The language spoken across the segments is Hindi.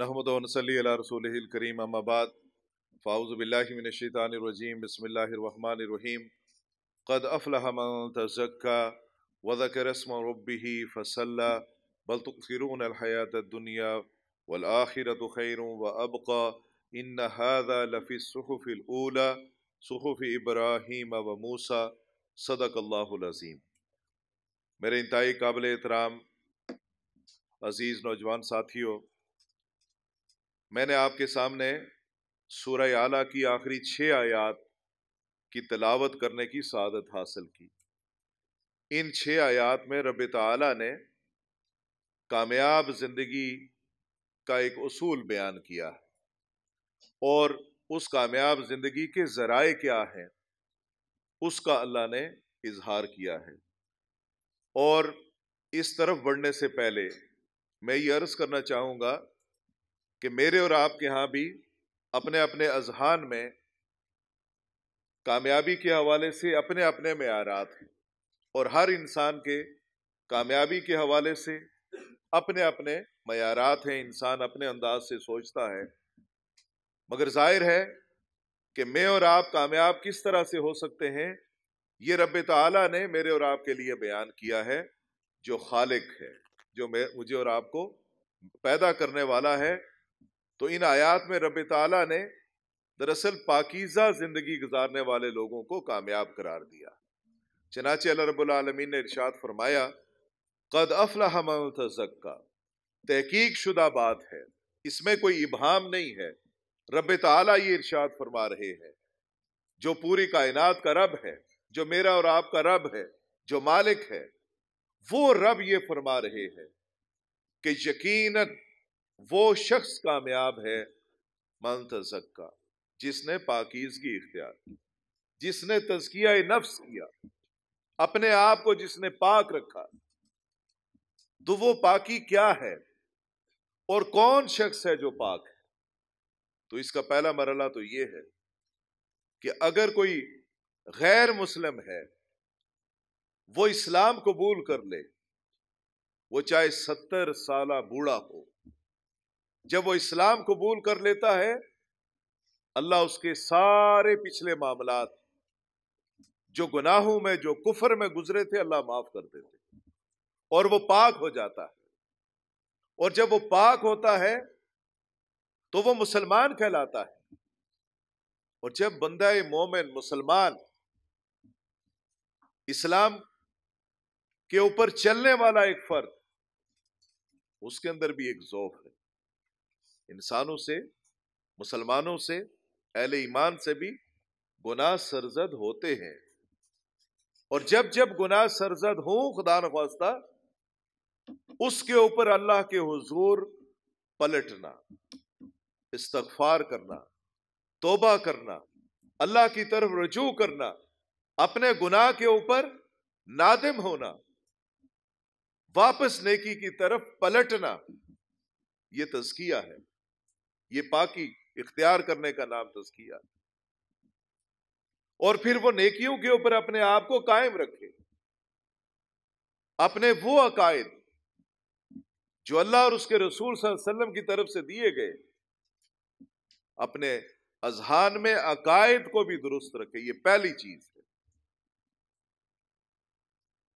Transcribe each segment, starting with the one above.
नहमदनसली रसूल करीम अम्माबाद फ़ाउज़बिल्लाशैतानरजीम बसमीम क़द अफ़लहमन तज़क्का वज़करस्म रबी फ़सल्ला बलतफ़िरून हयात दुनिया वलाखिरत खैर व अबका इन हादा लफ़ी सुहफ़िलूला सुहफ़ व मूसा सदक अल्लाज़ीम मेरे इंतहाई काबिल एहतराम अज़ीज़ नौजवान साथियों मैंने आपके सामने सूर्य आला की आखिरी छः आयात की तलावत करने की सादत हासिल की इन छः आयात में रब तला ने कामयाब ज़िंदगी का एक असूल बयान किया है और उस कामयाब ज़िंदगी के ज़राए क्या हैं उसका अल्लाह ने इजहार किया है और इस तरफ बढ़ने से पहले मैं ये अर्ज़ करना चाहूँगा कि मेरे और आपके यहाँ भी अपने अपने अजहान में कामयाबी के हवाले से अपने अपने मैारा हैं और हर इंसान के कामयाबी के हवाले से अपने अपने मैारात हैं इंसान अपने अंदाज से सोचता है मगर जाहिर है कि मैं और आप कामयाब किस तरह से हो सकते हैं ये रब तला ने मेरे और आपके लिए बयान किया है जो खालिक है जो मैं मुझे और आपको पैदा करने वाला है तो इन आयात में रब ताला ने दरअसल पाकिज़ा ज़िंदगी गुजारने वाले लोगों को कामयाब करार दिया चनाचे रबालमीन ने इर्शाद फरमाया कद अफला तजक्का तहकीक शुदा बात है इसमें कोई इबाम नहीं है रब ताला ये इर्शाद फरमा रहे हैं जो पूरी कायनात का रब है जो मेरा और आपका रब है जो मालिक है वो रब ये फरमा रहे हैं कि यकीन वो शख्स कामयाब है मन तजक्का जिसने पाकिजगी इख्तियार की जिसने तजकिया नफ्स किया अपने आप को जिसने पाक रखा तो वो पाकी क्या है और कौन शख्स है जो पाक है तो इसका पहला मरला तो ये है कि अगर कोई गैर मुस्लिम है वो इस्लाम कबूल कर ले वो चाहे सत्तर साल बूढ़ा हो जब वो इस्लाम कबूल कर लेता है अल्लाह उसके सारे पिछले मामला जो गुनाहों में जो कुफर में गुजरे थे अल्लाह माफ कर देते और वो पाक हो जाता है और जब वो पाक होता है तो वो मुसलमान कहलाता है और जब बंदा मोमिन मुसलमान इस्लाम के ऊपर चलने वाला एक फर्द उसके अंदर भी एक जोफ है इंसानों से मुसलमानों से अहल ईमान से भी गुनाह सरजद होते हैं और जब जब गुनाह सरजद हो खुदा नख्वास्ता उसके ऊपर अल्लाह के हजूर पलटना इस्तफार करना तोबा करना अल्लाह की तरफ रजू करना अपने गुनाह के ऊपर नादिम होना वापस नेकी की तरफ पलटना यह तजकिया है ये पाकी इख्तियार करने का नाम तस्किया तो और फिर वो नेकियों के ऊपर अपने आप को कायम रखे अपने वो अकायद जो अल्लाह और उसके रसूल वसल्लम की तरफ से दिए गए अपने अजहान में अकायद को भी दुरुस्त रखे ये पहली चीज है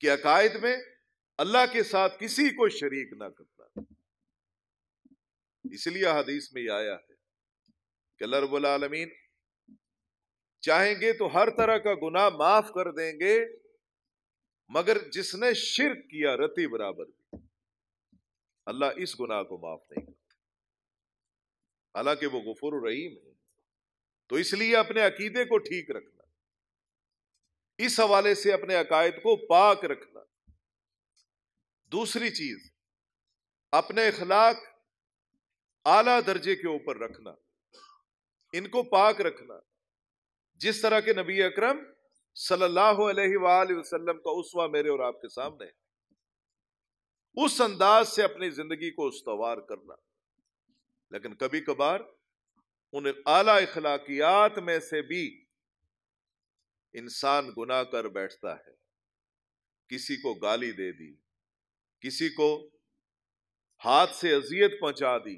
कि अकायद में अल्लाह के साथ किसी को शरीक ना करे इसलिए हदीस में आया है कि रबालमीन चाहेंगे तो हर तरह का गुनाह माफ कर देंगे मगर जिसने शिरक किया रति बराबर भी अल्लाह इस गुनाह को माफ नहीं करते हालांकि वो गफुर रहीम है तो इसलिए अपने अकीदे को ठीक रखना इस हवाले से अपने अकायद को पाक रखना दूसरी चीज अपने अखलाक आला दर्जे के ऊपर रखना इनको पाक रखना जिस तरह के नबी अकरम सल्लल्लाहु अलैहि वसल्लम का उसवा मेरे और आपके सामने उस अंदाज से अपनी जिंदगी को उसवार करना लेकिन कभी कभार उन आला इखलाकियात में से भी इंसान गुनाह कर बैठता है किसी को गाली दे दी किसी को हाथ से अजियत पहुंचा दी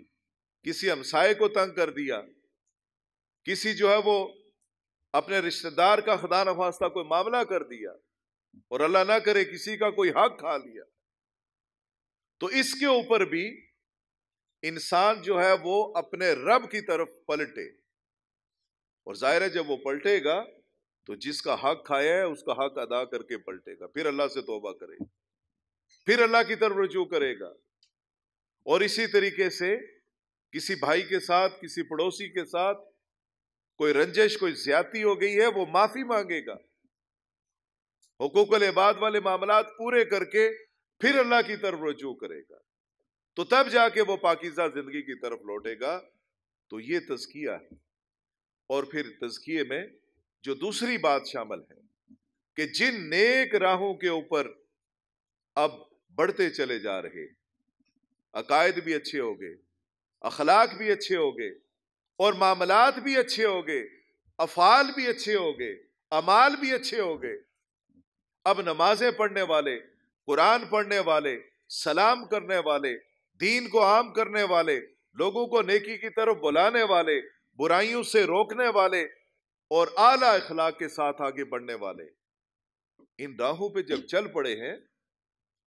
किसी हमसाय को तंग कर दिया किसी जो है वो अपने रिश्तेदार का खुदा नफास्ता कोई मामला कर दिया और अल्लाह ना करे किसी का कोई हक खा लिया तो इसके ऊपर भी इंसान जो है वो अपने रब की तरफ पलटे और जाहिर है जब वो पलटेगा तो जिसका हक खाया है उसका हक अदा करके पलटेगा फिर अल्लाह से तोबा करेगा फिर अल्लाह की तरफ रजू करेगा और इसी तरीके से किसी भाई के साथ किसी पड़ोसी के साथ कोई रंजिश कोई ज्यादा हो गई है वो माफी मांगेगा हकूकल इबाद वाले मामला पूरे करके फिर अल्लाह की तरफ रजू करेगा तो तब जाके वो पाकिजा जिंदगी की तरफ लौटेगा तो ये तजकिया है और फिर तजकिए में जो दूसरी बात शामिल है कि जिन नेक राहों के ऊपर अब बढ़ते चले जा रहे अकायद भी अच्छे हो गए अखलाक भी अच्छे हो गए और मामलात भी अच्छे हो गए अफाल भी अच्छे हो गए अमाल भी अच्छे हो गए अब नमाजें पढ़ने वाले कुरान पढ़ने वाले सलाम करने वाले दीन को आम करने वाले लोगों को नेकी की तरफ बुलाने वाले बुराइयों से रोकने वाले और आला अखलाक के साथ आगे बढ़ने वाले इन राहों पे जब चल पड़े हैं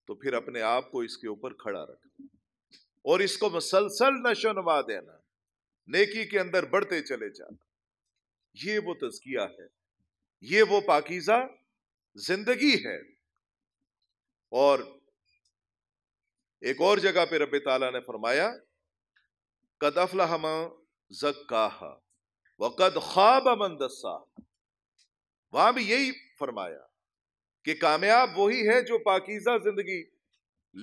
तो फिर अपने आप को इसके ऊपर खड़ा रखें और इसको मुसलसल नशो नमा देना नेकी के अंदर बढ़ते चले जाना ये वो तजकिया है ये वो पाकिजा जिंदगी है और एक और जगह पे रब ताला ने फरमाया कद अफलाहम जक्का व कद ख्वाब अमन दस्सा वहां भी यही फरमाया कि कामयाब वही है जो पाकिजा जिंदगी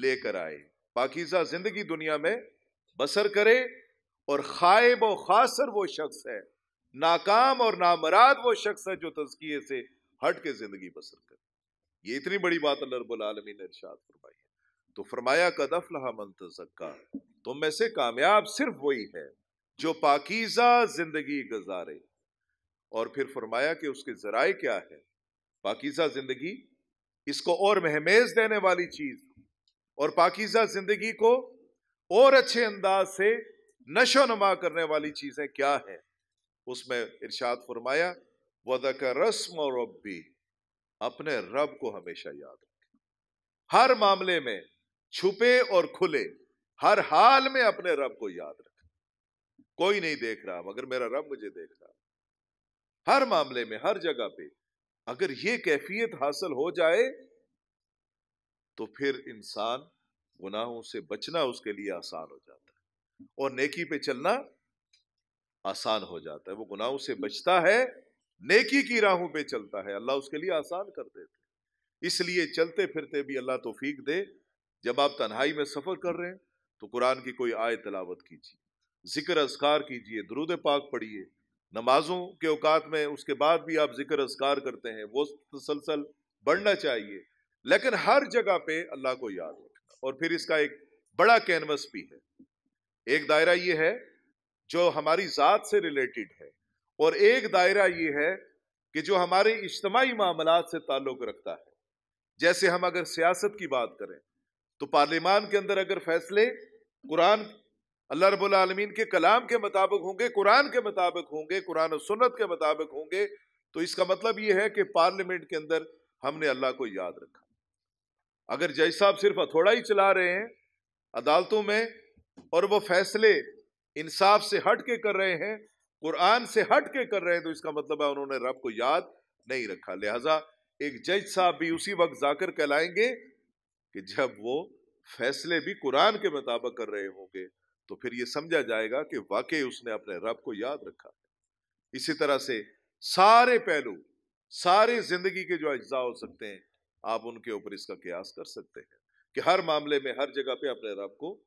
लेकर आए पाकिजा जिंदगी दुनिया में बसर करे और खायब और खासर वो शख्स है नाकाम और नामराद वो शख्स है जो तजकिए से हट के जिंदगी बसर करे ये इतनी बड़ी बात अल्लाह ने इर्शाद फरमाई है तो फरमाया कदफ लहा मन तजक्का तुम में से कामयाब सिर्फ वही है जो पाकिजा जिंदगी गुजारे और फिर फरमाया कि उसके जराए क्या है पाकिजा जिंदगी इसको और महमेज देने वाली चीज और पाकिजा जिंदगी को और अच्छे अंदाज से नशो नमा करने वाली चीज़ें क्या है उसमें इर्शाद फरमाया वदक रस्म और रबी अपने रब को हमेशा याद रखें हर मामले में छुपे और खुले हर हाल में अपने रब को याद रखें कोई नहीं देख रहा मगर मेरा रब मुझे देख रहा हर मामले में हर जगह पे अगर ये कैफियत हासिल हो जाए तो फिर इंसान गुनाहों से बचना उसके लिए आसान हो जाता है और नेकी पे चलना आसान हो जाता है वो गुनाहों से बचता है नेकी की राहों पे चलता है अल्लाह उसके लिए आसान कर देते इसलिए चलते फिरते भी अल्लाह तोफीक दे जब आप तन्हाई में सफ़र कर रहे हैं तो कुरान की कोई आय तलावत कीजिए ज़िक्र असकार कीजिए द्रुद पाक पढ़िए नमाजों के औकात में उसके बाद भी आप ज़िक्र असकार करते हैं वो तसलसल बढ़ना चाहिए लेकिन हर जगह पे अल्लाह को याद रखना और फिर इसका एक बड़ा कैनवस भी है एक दायरा ये है जो हमारी ज़ात से रिलेटेड है और एक दायरा ये है कि जो हमारे इज्तमाही मामला से ताल्लुक़ रखता है जैसे हम अगर सियासत की बात करें तो पार्लियामान के अंदर अगर फैसले कुरान अल्लाह रबालमीन के कलाम के मुताबिक होंगे कुरान के मुताबिक होंगे कुरान और सुन्नत के मुताबिक होंगे तो इसका मतलब ये है कि पार्लियामेंट के अंदर हमने अल्लाह को याद रखा अगर जज साहब सिर्फ हथौड़ा ही चला रहे हैं अदालतों में और वो फैसले इंसाफ से हट के कर रहे हैं कुरान से हट के कर रहे हैं तो इसका मतलब है उन्होंने रब को याद नहीं रखा लिहाजा एक जज साहब भी उसी वक्त जाकर कहलाएंगे कि जब वो फैसले भी कुरान के मुताबिक कर रहे होंगे तो फिर ये समझा जाएगा कि वाकई उसने अपने रब को याद रखा इसी तरह से सारे पहलू सारे जिंदगी के जो अज्जा हो सकते हैं आप उनके ऊपर इसका कयास कर सकते हैं कि हर मामले में हर जगह पे अपने रब को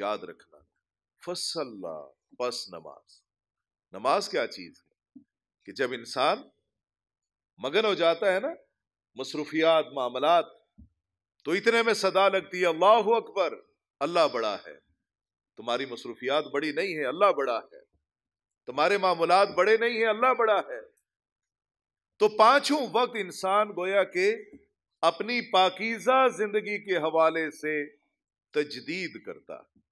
याद रखना फसल्ला पस नमाज नमाज क्या चीज है कि जब इंसान मगन हो जाता है ना मसरूफियात मामलात तो इतने में सदा लगती है अल्लाह अकबर अल्लाह बड़ा है तुम्हारी मसरूफियात बड़ी नहीं है अल्लाह बड़ा है तुम्हारे मामूलात बड़े नहीं है अल्लाह बड़ा है तो पांचों वक्त इंसान गोया के अपनी पाकिजा जिंदगी के हवाले से तजदीद करता है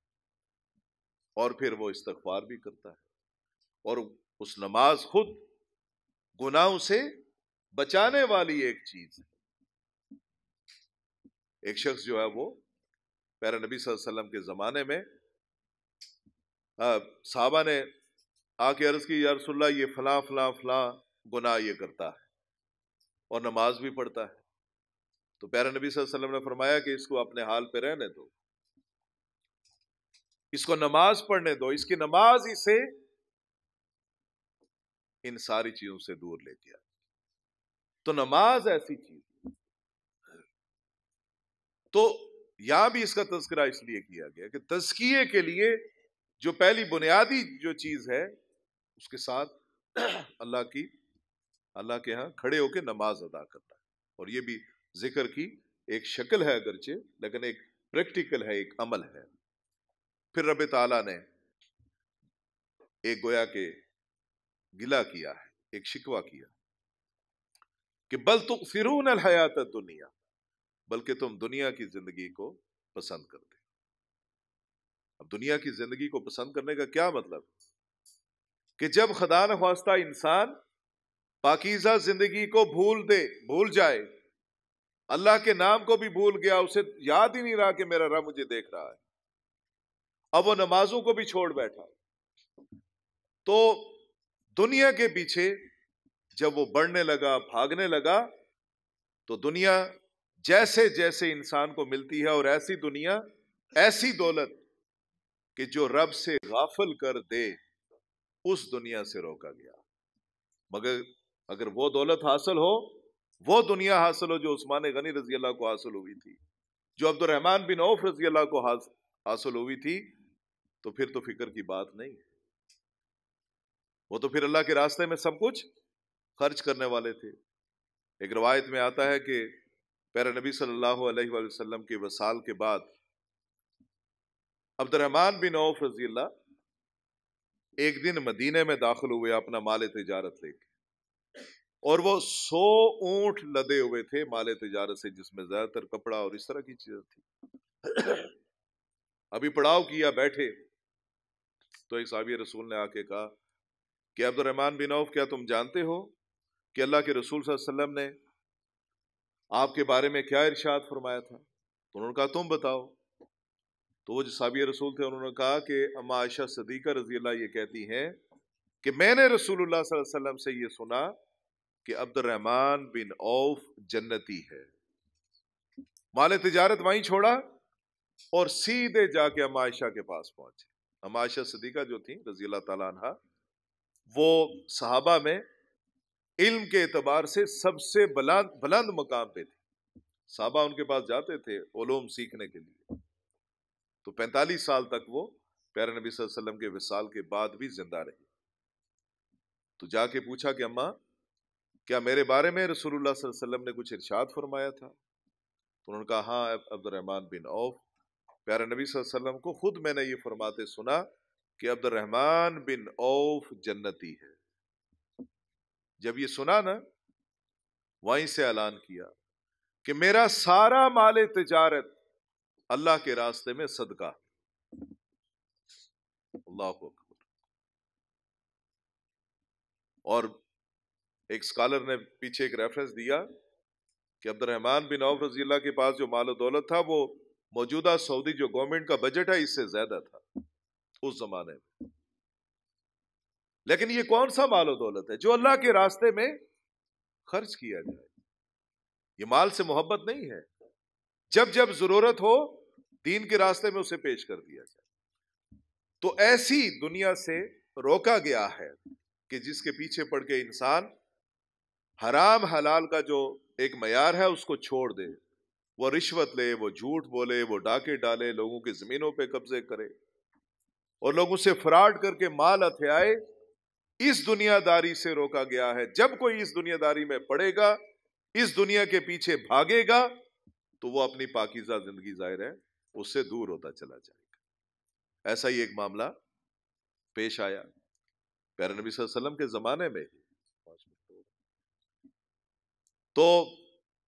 और फिर वो इस्तफार भी करता है और उस नमाज खुद गुनाहों से बचाने वाली एक चीज है एक शख्स जो है वो पैर नबी वसल्लम के ज़माने में साहबा ने आके अर्ज की यारसोल्ला ये फला फला फला गुनाह ये करता है और नमाज भी पढ़ता है तो प्यारे नबी वसल्लम ने फरमाया कि इसको अपने हाल पे रहने दो इसको नमाज पढ़ने दो इसकी नमाज इसे इन सारी चीजों से दूर ले गया तो नमाज ऐसी चीज तो यहां भी इसका तस्करा इसलिए किया गया कि तस्किए के लिए जो पहली बुनियादी जो चीज है उसके साथ अल्लाह की अल्लाह के यहां खड़े होकर नमाज अदा करना है और ये भी जिक्र की एक शक्ल है अगरचे लेकिन एक प्रैक्टिकल है एक अमल है फिर रब ताला ने एक गोया के गिला किया है एक शिकवा किया कि बल तो फिर हयात दुनिया बल्कि तुम दुनिया की जिंदगी को पसंद करते अब दुनिया की जिंदगी को पसंद करने का क्या मतलब कि जब खदान नख्वास्ता इंसान पाकिजा जिंदगी को भूल दे भूल जाए अल्लाह के नाम को भी भूल गया उसे याद ही नहीं रहा कि मेरा रब मुझे देख रहा है अब वो नमाजों को भी छोड़ बैठा तो दुनिया के पीछे जब वो बढ़ने लगा भागने लगा तो दुनिया जैसे जैसे इंसान को मिलती है और ऐसी दुनिया ऐसी दौलत कि जो रब से गाफल कर दे उस दुनिया से रोका गया मगर अगर वो दौलत हासिल हो वो दुनिया हासिल हो जो उस्मान गनी रजी अल्लाह को हासिल हुई थी जो अब्दुलरहमान बिन औफ रजी अल्लाह को हासिल हुई थी तो फिर तो फिक्र की बात नहीं वो तो फिर अल्लाह के रास्ते में सब कुछ खर्च करने वाले थे एक रवायत में आता है कि पैर नबी सल्लल्लाहु अलैहि वसल्लम के वसाल के बाद अब्दुलरहमान बिन औफ रजी अल्लाह एक दिन मदीने में दाखिल हुए अपना माल तजारत लेके और वो सौ ऊंट लदे हुए थे माले तजारत से जिसमें ज्यादातर कपड़ा और इस तरह की चीजें थी अभी पड़ाव किया बैठे तो एक साबिर रसूल ने आके कहा कि अब्दुलरहमान बिन औफ क्या तुम जानते हो कि अल्लाह के रसूल सल्लम ने आपके बारे में क्या इरशाद फरमाया था तो उन्होंने कहा तुम बताओ तो वो जो साबिया रसूल थे उन्होंने कहा कि अम्मा आयशा सदीका अल्लाह ये कहती हैं कि मैंने रसूलुल्लाह सल्लल्लाहु अलैहि वसल्लम से ये सुना कि अब्दुलरहमान बिन औफ जन्नती है माल तजारत वहीं छोड़ा और सीधे जाके अमायशा के पास पहुंचे अमायशा सदीका जो थी रजी अल्लाह वो साहबा में इल्म के एतबार से सबसे बुलंद बुलंद मकाम पे थी साहबा उनके पास जाते थे ओलोम सीखने के लिए तो 45 साल तक वो प्यारे नबी वसल्लम के विसाल के बाद भी जिंदा रही तो जाके पूछा कि अम्मा क्या मेरे बारे में रसूलुल्लाह वसल्लम ने कुछ इरशाद फरमाया था तो उन्होंने कहा हाँ अब्दुलरहमान बिन औफ प्यारे नबी वसल्लम को खुद मैंने ये फरमाते सुना कि अब्दुलरहमान बिन औफ जन्नती है जब ये सुना ना वहीं से ऐलान किया कि मेरा सारा माल तजारत अल्लाह के रास्ते में सदका अल्लाह और एक स्कॉलर ने पीछे एक रेफरेंस दिया कि अब्दुलरहमान बिन औफ रजील्ला के पास जो माल दौलत था वो मौजूदा सऊदी जो गवर्नमेंट का बजट है इससे ज्यादा था उस जमाने में लेकिन ये कौन सा माल दौलत है जो अल्लाह के रास्ते में खर्च किया जाए ये माल से मोहब्बत नहीं है जब जब जरूरत हो दीन के रास्ते में उसे पेश कर दिया जाए तो ऐसी दुनिया से रोका गया है कि जिसके पीछे पड़ के इंसान हराम हलाल का जो एक मैार है उसको छोड़ दे वो रिश्वत ले वो झूठ बोले वो डाके डाले लोगों की ज़मीनों पे कब्ज़े करे और लोगों से फ्रॉड करके माल हथियाए इस दुनियादारी से रोका गया है जब कोई इस दुनियादारी में पड़ेगा इस दुनिया के पीछे भागेगा तो वो अपनी पाकिजा जिंदगी जाहिर है उससे दूर होता चला जाएगा ऐसा ही एक मामला पेश आया प्यारे नबी वसल्लम के ज़माने में ही तो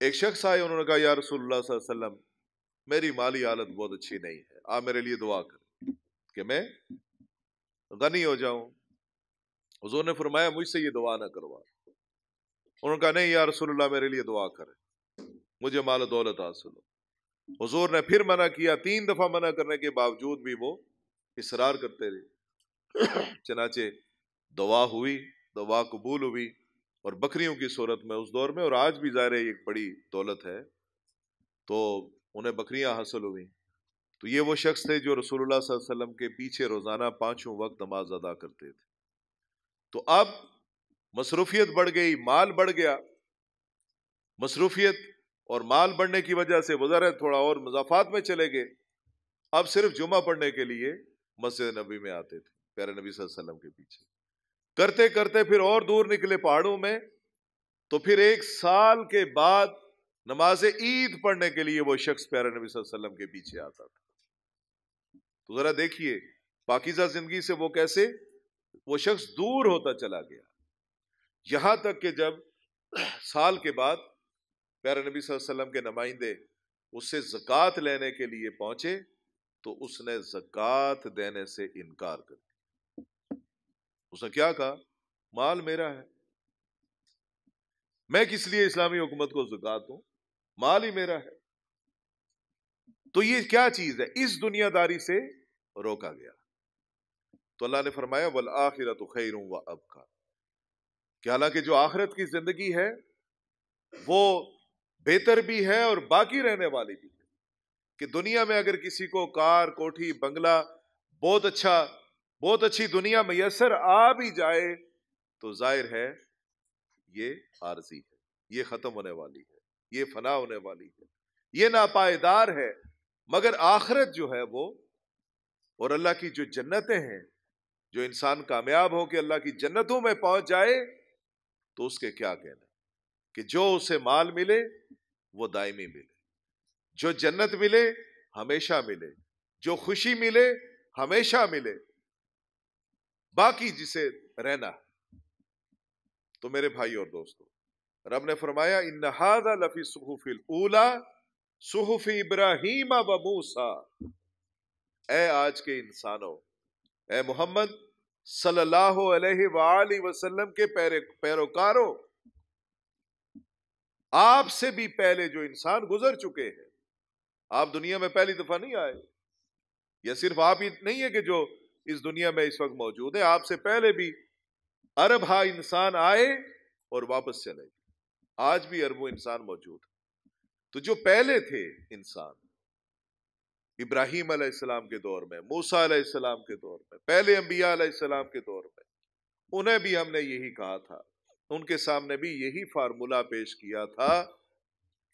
एक शख्स आए उन्होंने कहा यार रसोल्लाम मेरी माली हालत बहुत अच्छी नहीं है आप मेरे लिए दुआ करें कि मैं गनी हो जाऊं हजूर ने फरमाया मुझसे ये दुआ ना करवा उन्होंने कहा नहीं यार रसोल्ला मेरे लिए दुआ करें मुझे माल दौलत हासिल हो हजूर ने फिर मना किया तीन दफा मना करने के बावजूद भी वो इसरार करते रहे चनाचे दुआ हुई दुआ कबूल हुई और बकरियों की सूरत में उस दौर में और आज भी ज़ाहिर एक बड़ी दौलत है तो उन्हें बकरियां हासिल हुई तो ये वो शख्स थे जो रसूलुल्लाह वसल्लम के पीछे रोज़ाना पाँचों वक्त नमाज अदा करते थे तो अब मसरूफियत बढ़ गई माल बढ़ गया मसरूफियत और माल बढ़ने की वजह से वजह थोड़ा और मजाफात में चले गए अब सिर्फ जुमा पढ़ने के लिए मस्जिद नबी में आते थे प्यारे नबी वसल्लम के पीछे करते करते फिर और दूर निकले पहाड़ों में तो फिर एक साल के बाद नमाज ईद पढ़ने के लिए वो शख्स प्यारे नबी सल्लम के पीछे आता था तो जरा देखिए पाकिजा जिंदगी से वो कैसे वो शख्स दूर होता चला गया यहां तक कि जब साल के बाद प्यारे नबी सल्लम के नुमाइंदे उससे जक़ात लेने के लिए पहुंचे तो उसने जक़ात देने से इनकार कर दिया उसने क्या कहा माल मेरा है मैं किस लिए इस्लामी हुकूमत को जुकात हूं माल ही मेरा है तो ये क्या चीज है इस दुनियादारी से रोका गया तो अल्लाह ने फरमाया वल आखिरत तो खैर व अब का हालांकि जो आखिरत की जिंदगी है वो बेहतर भी है और बाकी रहने वाली भी है कि दुनिया में अगर किसी को कार कोठी बंगला बहुत अच्छा बहुत अच्छी दुनिया मैसर आ भी जाए तो जाहिर है ये आरजी है ये खत्म होने वाली है ये फना होने वाली है ये नापायदार है मगर आखरत जो है वो और अल्लाह की जो जन्नतें हैं जो इंसान कामयाब हो कि अल्लाह की जन्नतों में पहुंच जाए तो उसके क्या कहना कि जो उसे माल मिले वो दायमी मिले जो जन्नत मिले हमेशा मिले जो खुशी मिले हमेशा मिले बाकी जिसे रहना तो मेरे भाई और दोस्तों रब ने फरमाया इन हादा लफी सुहफिल ऊला सुहफ इब्राहिम व मूसा ए आज के इंसानों ए मोहम्मद सल्लल्लाहु अलैहि वसल्लम के पैरे पैरोकारों आपसे भी पहले जो इंसान गुजर चुके हैं आप दुनिया में पहली दफा नहीं आए यह सिर्फ आप ही नहीं है कि जो इस दुनिया में इस वक्त मौजूद है आपसे पहले भी अरब हा इंसान आए और वापस चले आज भी अरबों इंसान मौजूद तो जो पहले थे इंसान इब्राहिम अलैहिस्सलाम के दौर में मूसा अलैहिस्सलाम के दौर में पहले अम्बिया अलैहिस्सलाम के दौर में उन्हें भी हमने यही कहा था उनके सामने भी यही फार्मूला पेश किया था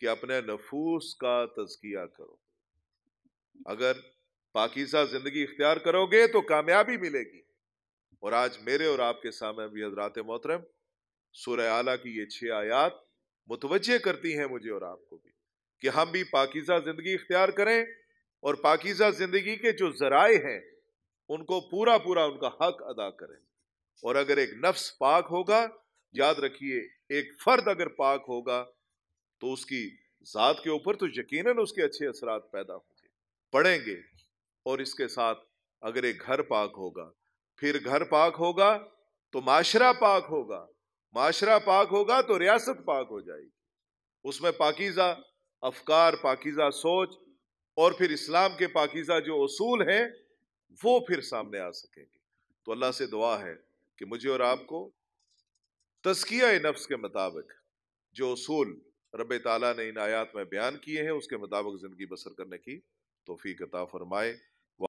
कि अपने नफूस का तजकिया करो अगर पाकिजा जिंदगी इख्तियार करोगे तो कामयाबी मिलेगी और आज मेरे और आपके सामने भी हजरात मोहतरम सूर्य आला की ये छह आयात मुतवजह करती हैं मुझे और आपको भी कि हम भी पाकिजा ज़िंदगी इख्तियार करें और पाकिजा ज़िंदगी के जो ज़राए हैं उनको पूरा पूरा उनका हक अदा करें और अगर एक नफ्स पाक होगा याद रखिए एक फ़र्द अगर पाक होगा तो उसकी ज़ात के ऊपर तो यकीनन उसके अच्छे असरात पैदा होंगे पढ़ेंगे और इसके साथ अगर एक घर पाक होगा फिर घर पाक होगा तो माशरा पाक होगा माशरा पाक होगा तो रियासत पाक हो जाएगी उसमें पाकिज़ा अफकार पाकिज़ा सोच और फिर इस्लाम के पाकिज़ा जो असूल हैं वो फिर सामने आ सकेंगे तो अल्लाह से दुआ है कि मुझे और आपको तस्किया नफ्स के मुताबिक जो असूल रब ताला ने इन आयात में बयान किए हैं उसके मुताबिक ज़िंदगी बसर करने की तोफ़ी कता फ़रमाए